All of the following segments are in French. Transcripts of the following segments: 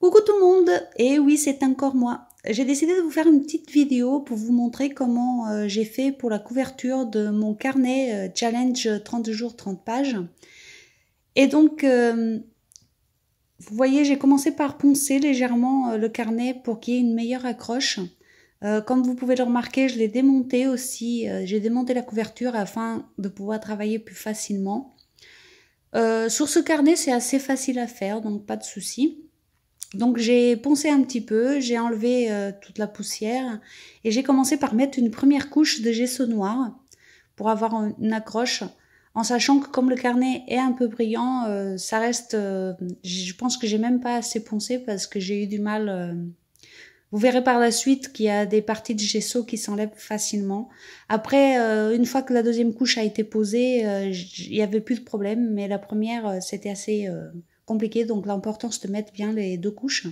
Coucou tout le monde Et eh oui, c'est encore moi. J'ai décidé de vous faire une petite vidéo pour vous montrer comment euh, j'ai fait pour la couverture de mon carnet euh, Challenge 30 jours 30 pages. Et donc, euh, vous voyez, j'ai commencé par poncer légèrement le carnet pour qu'il y ait une meilleure accroche. comme vous pouvez le remarquer, je l'ai démonté aussi. j'ai démonté la couverture afin de pouvoir travailler plus facilement. sur ce carnet, c'est assez facile à faire, donc pas de soucis. Donc j'ai poncé un petit peu, j'ai enlevé euh, toute la poussière et j'ai commencé par mettre une première couche de gesso noir pour avoir une accroche en sachant que comme le carnet est un peu brillant, euh, ça reste... Euh, je pense que j'ai même pas assez poncé parce que j'ai eu du mal... vous verrez par la suite qu'il y a des parties de gesso qui s'enlèvent facilement. Après, une fois que la deuxième couche a été posée, il n'y avait plus de problème, mais la première, c'était assez compliqué. Donc l'importance de mettre bien les deux couches.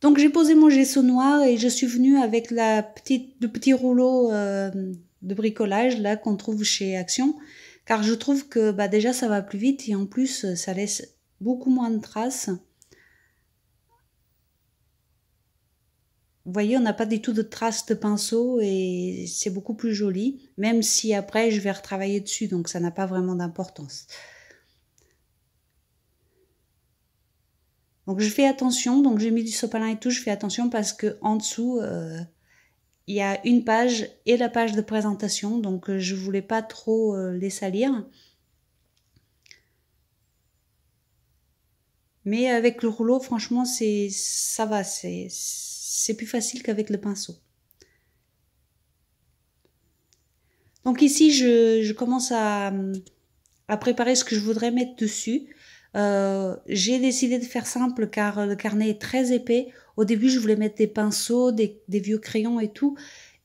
Donc j'ai posé mon gesso noir et je suis venue avec la petite, le petit rouleau euh, de bricolage là qu'on trouve chez Action, car je trouve que bah, déjà ça va plus vite et en plus ça laisse beaucoup moins de traces. Vous voyez, on n'a pas du tout de traces de pinceau et c'est beaucoup plus joli, même si après je vais retravailler dessus, donc ça n'a pas vraiment d'importance. Donc je fais attention, donc j'ai mis du sopalin et tout, je fais attention parce que en dessous, euh, il y a une page et la page de présentation, donc euh, je voulais pas trop euh, les salir. Mais avec le rouleau, franchement, c'est ça va, c'est plus facile qu'avec le pinceau. Donc ici, je, commence à préparer ce que je voudrais mettre dessus. Euh, j'ai décidé de faire simple car le carnet est très épais. Au début, je voulais mettre des pinceaux, des, vieux crayons et tout.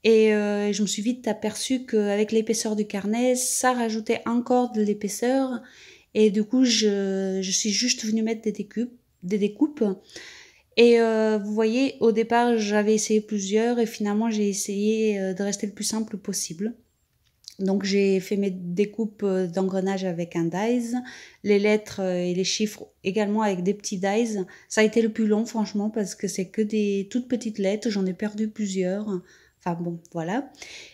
Et euh, je me suis vite aperçue qu'avec l'épaisseur du carnet, ça rajoutait encore de l'épaisseur. Et du coup, je, suis juste venue mettre des découpes. Et euh, vous voyez, au départ, j'avais essayé plusieurs et finalement, j'ai essayé de rester le plus simple possible. Donc j'ai fait mes découpes euh, d'engrenage avec un dies, les lettres euh, et les chiffres également avec des petits dies. Ça a été le plus long franchement parce que c'est que des toutes petites lettres, j'en ai perdu plusieurs. Enfin bon, voilà.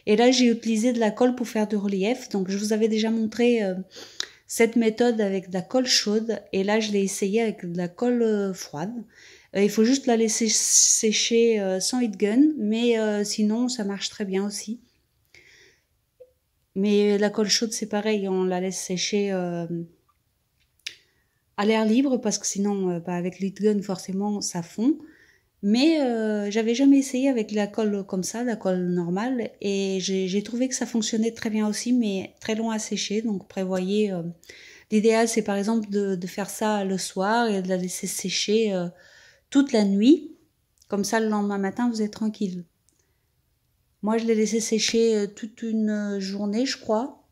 Et là j'ai utilisé de la colle pour faire du relief. Donc je vous avais déjà montré euh, cette méthode avec de la colle chaude et là je l'ai essayé avec de la colle froide. il faut juste la laisser sécher sans heat gun, mais sinon ça marche très bien aussi. Mais la colle chaude, c'est pareil, on la laisse sécher euh, à l'air libre parce que sinon, euh, bah, avec avec gun forcément, ça fond. Mais euh, j'avais jamais essayé avec la colle comme ça, la colle normale, et j'ai trouvé que ça fonctionnait très bien aussi, mais très long à sécher. Donc prévoyez. L'idéal, c'est par exemple de, faire ça le soir et de la laisser sécher toute la nuit. Comme ça, le lendemain matin, vous êtes tranquille. Moi, je l'ai laissé sécher euh, toute une euh, journée, je crois,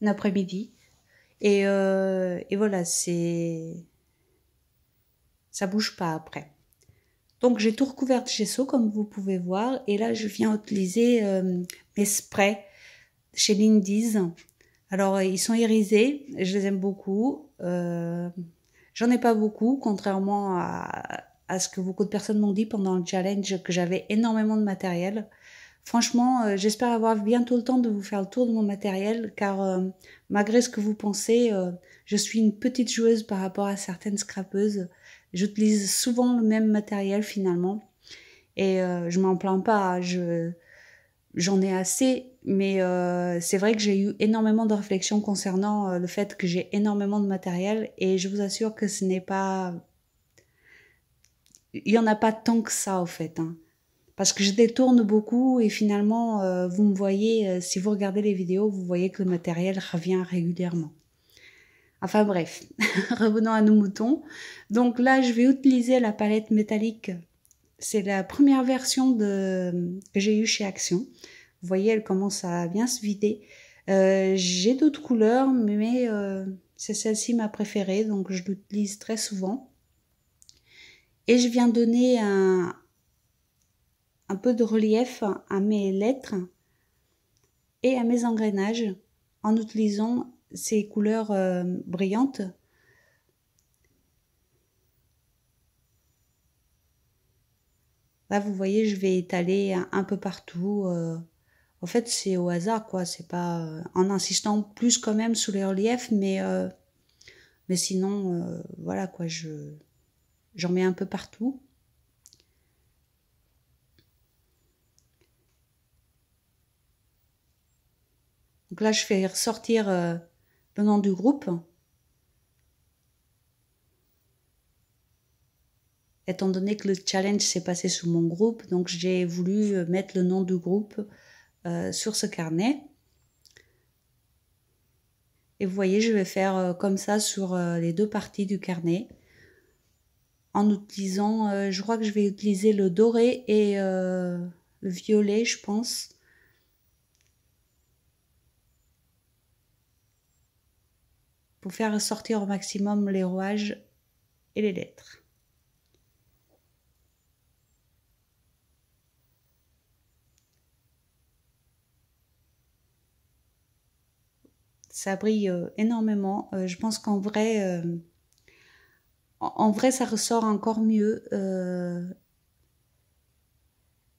un après-midi. Euh, et, voilà, c'est. Ça bouge pas après. Donc, j'ai tout recouvert de gesso, comme vous pouvez voir. Et là, je viens utiliser mes sprays chez Lindy's. Alors, ils sont irisés, je les aime beaucoup. J'en ai pas beaucoup, contrairement à à ce que beaucoup de personnes m'ont dit pendant le challenge que j'avais énormément de matériel. Franchement, euh, j'espère avoir bientôt le temps de vous faire le tour de mon matériel, car euh, malgré ce que vous pensez, euh, je suis une petite joueuse par rapport à certaines scrapeuses. J'utilise souvent le même matériel finalement, et je m'en plains pas. Je j'en ai assez, mais c'est vrai que j'ai eu énormément de réflexions concernant le fait que j'ai énormément de matériel, et je vous assure que ce n'est pas il n'y en a pas tant que ça, en fait. Hein. Parce que je détourne beaucoup et finalement, euh, vous me voyez, euh, si vous regardez les vidéos, vous voyez que le matériel revient régulièrement. Enfin bref, revenons à nos moutons. Donc là, je vais utiliser la palette métallique. C'est la première version de, que j'ai eue chez Action. Vous voyez, elle commence à bien se vider. Euh, j'ai d'autres couleurs, mais c'est celle-ci ma préférée, donc je l'utilise très souvent. Et je viens donner un, peu de relief à mes lettres et à mes engrenages en utilisant ces couleurs euh, brillantes. Là, vous voyez, je vais étaler un, peu partout. Euh. en fait, c'est au hasard, quoi. C'est pas euh, en insistant plus quand même sur les reliefs, mais mais sinon, voilà, quoi. Je J'en mets un peu partout. Donc là, je fais ressortir le euh, nom du groupe. Étant donné que le challenge s'est passé sous mon groupe, donc j'ai voulu euh, mettre le nom du groupe euh, sur ce carnet. Et vous voyez, je vais faire comme ça sur les deux parties du carnet en utilisant, euh, je crois que je vais utiliser le doré et euh, le violet, je pense. Pour faire ressortir au maximum les rouages et les lettres. Ça brille euh, énormément. je pense qu'en vrai en vrai, ça ressort encore mieux. Euh,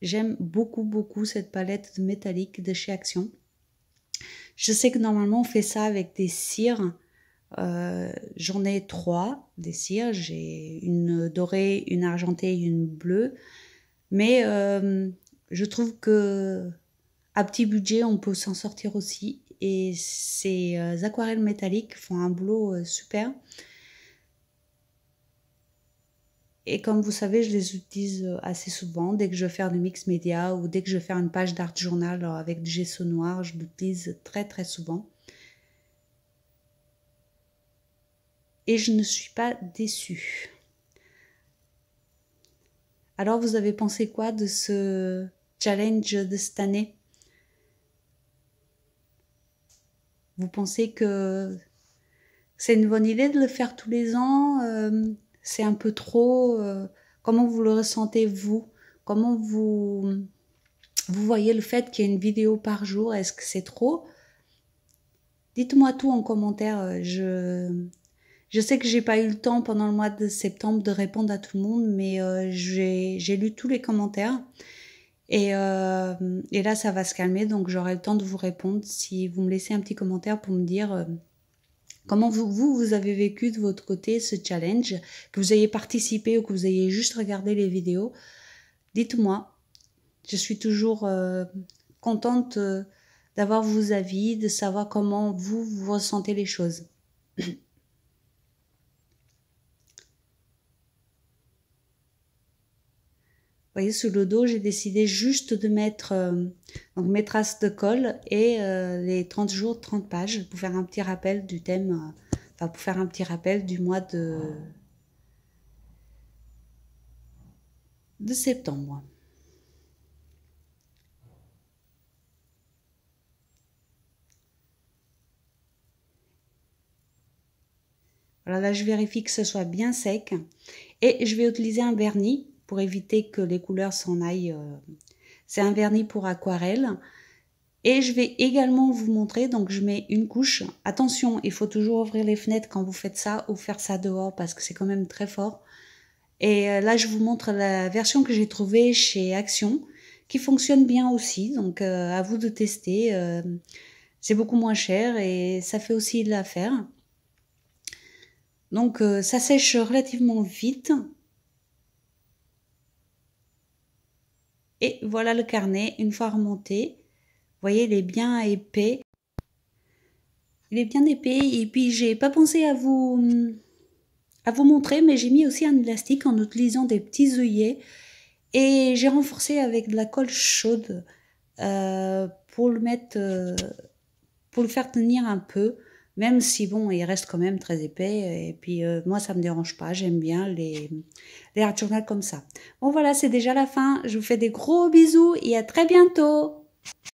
j'aime beaucoup, beaucoup cette palette de métallique de chez Action. Je sais que normalement, on fait ça avec des cires. Euh, j'en ai trois des cires. J'ai une dorée, une argentée et une bleue. Mais euh, je trouve que à petit budget, on peut s'en sortir aussi. Et ces aquarelles métalliques font un boulot super. Et comme vous savez, je les utilise euh, assez souvent. Dès que je fais faire du mix média ou dès que je fais une page d'art journal avec du gesso noir, je l'utilise très très souvent. Et je ne suis pas déçue. Alors vous avez pensé quoi de ce challenge de cette année Vous pensez que c'est une bonne idée de le faire tous les ans euh, c'est un peu trop. Euh, comment vous le ressentez vous Comment vous vous voyez le fait qu'il y ait une vidéo par jour Est-ce que c'est trop Dites-moi tout en commentaire. Euh, je je sais que j'ai pas eu le temps pendant le mois de septembre de répondre à tout le monde, mais euh, j'ai lu tous les commentaires. Et, et, là, ça va se calmer, donc j'aurai le temps de vous répondre si vous me laissez un petit commentaire pour me dire Comment vous, vous, avez vécu de votre côté ce challenge, que vous ayez participé ou que vous ayez juste regardé les vidéos. Dites-moi, je suis toujours euh, contente euh, d'avoir vos avis, de savoir comment vous, vous ressentez les choses. voyez, sous le dos, j'ai décidé juste de mettre euh, mes traces de colle et euh, les 30 jours, 30 pages pour faire un petit rappel du thème, euh, enfin pour faire un petit rappel du mois de, de septembre. Voilà, là je vérifie que ce soit bien sec et je vais utiliser un vernis pour éviter que les couleurs s'en aillent. Euh. C'est un vernis pour aquarelle. Et je vais également vous montrer, donc je mets une couche. Attention, il faut toujours ouvrir les fenêtres quand vous faites ça ou faire ça dehors parce que c'est quand même très fort. Et euh, là, je vous montre la version que j'ai trouvée chez Action qui fonctionne bien aussi. Donc euh, à vous de tester. c'est beaucoup moins cher et ça fait aussi l'affaire. Donc ça sèche relativement vite. Et voilà le carnet, une fois remonté. Vous voyez, il est bien épais. Il est bien épais. Et puis, j'ai pas pensé à vous, à vous montrer, mais j'ai mis aussi un élastique en utilisant des petits œillets. Et j'ai renforcé avec de la colle chaude euh, pour le mettre, euh, pour le faire tenir un peu. Même si, bon, il reste quand même très épais. Et puis, euh, moi, ça me dérange pas. J'aime bien les, les art journal comme ça. Bon, voilà, c'est déjà la fin. Je vous fais des gros bisous et à très bientôt.